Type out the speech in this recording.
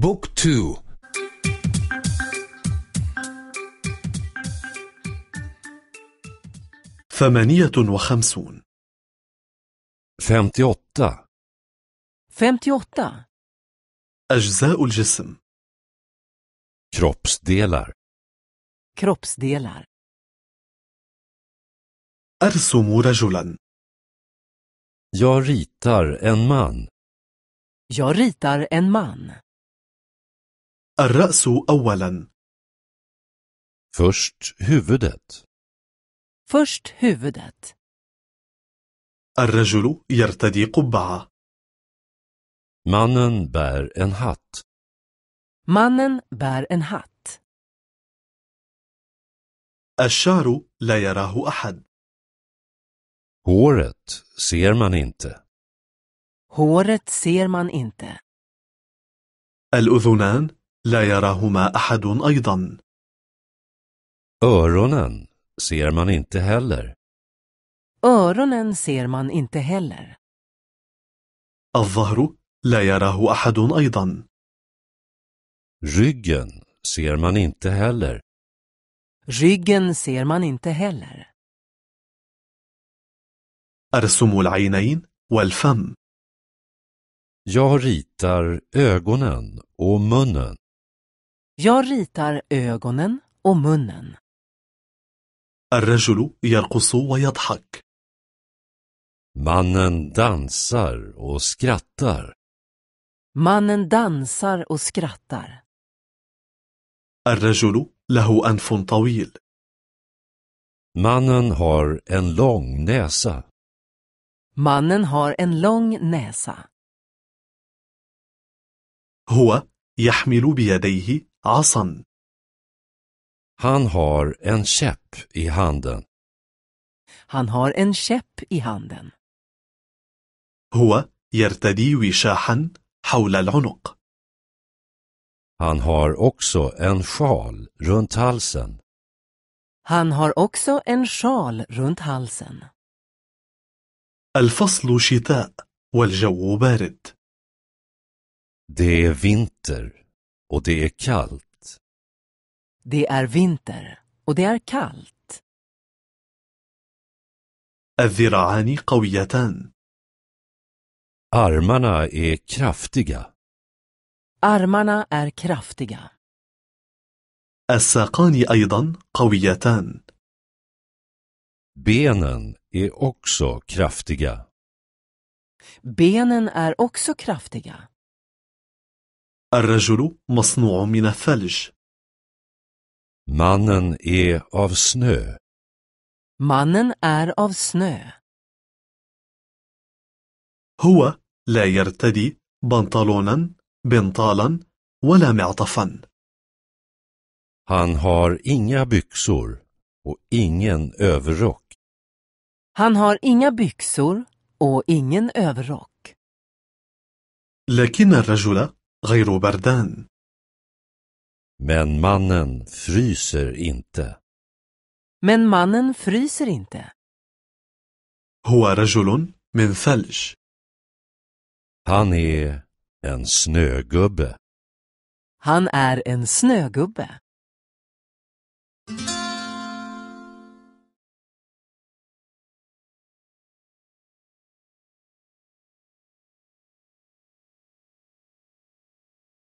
بوك تو ثمانية وخمسون فهمتي أطة فهمتي أطة أجزاء الجسم كروبسديلار كروبسديلار أرسم رجلا Jag ritar en man. Jag ritar en man. الرأس أولا. Först huvudet. Först huvudet. الرجل يرتدي قبعة. Mannen bär en hatt. Mannen bär en hatt. الشعر لا يراه أحد. Håret ser man inte. Håret ser man inte. الأذنان لا يراهما أحد أيضا. Öronen ser man inte heller. Öronen ser man inte heller. الظهر لا يراه أحد أيضا. Ryggen ser man inte heller. Ryggen ser man inte heller. أرسم العينين والفم. Jag ritar ögonen och munnen. Jag ritar ögonen och munnen. الرجل يرقص ويضحك. Mannen dansar och skrattar. Mannen dansar och skrattar. الرجل له أنف طويل. Mannen har en lång näsa. Mannen har en lång näsa. هو يحمل بيديه عصا Han har en käpp i handen. Han har en käpp i handen. هو يرتدي وشاحا حول العنق. Han har också en sjal runt halsen. Han har också en sjal runt halsen. الفصل شتاء والجو بارد. Det är vinter och det är kallt. Det är vinter och det är kallt. Armarna är kraftiga. Armarna är kraftiga. الساقان أيضا قويتان. Benen är också kraftiga. Benen är också kraftiga. الرجل مصنوع من الثلج. Mannen är av snö. Mannen är av snö. هو لا يرتدي بنطلونا بنطالا ولا معطفا. Han har inga byxor och ingen överrock. Han har inga byxor och ingen överrock. لكن الرجل غير بردان. Men mannen fryser inte. Men mannen fryser inte. هو رجل من ثلج. Han är en snögubbe. Han är en snögubbe.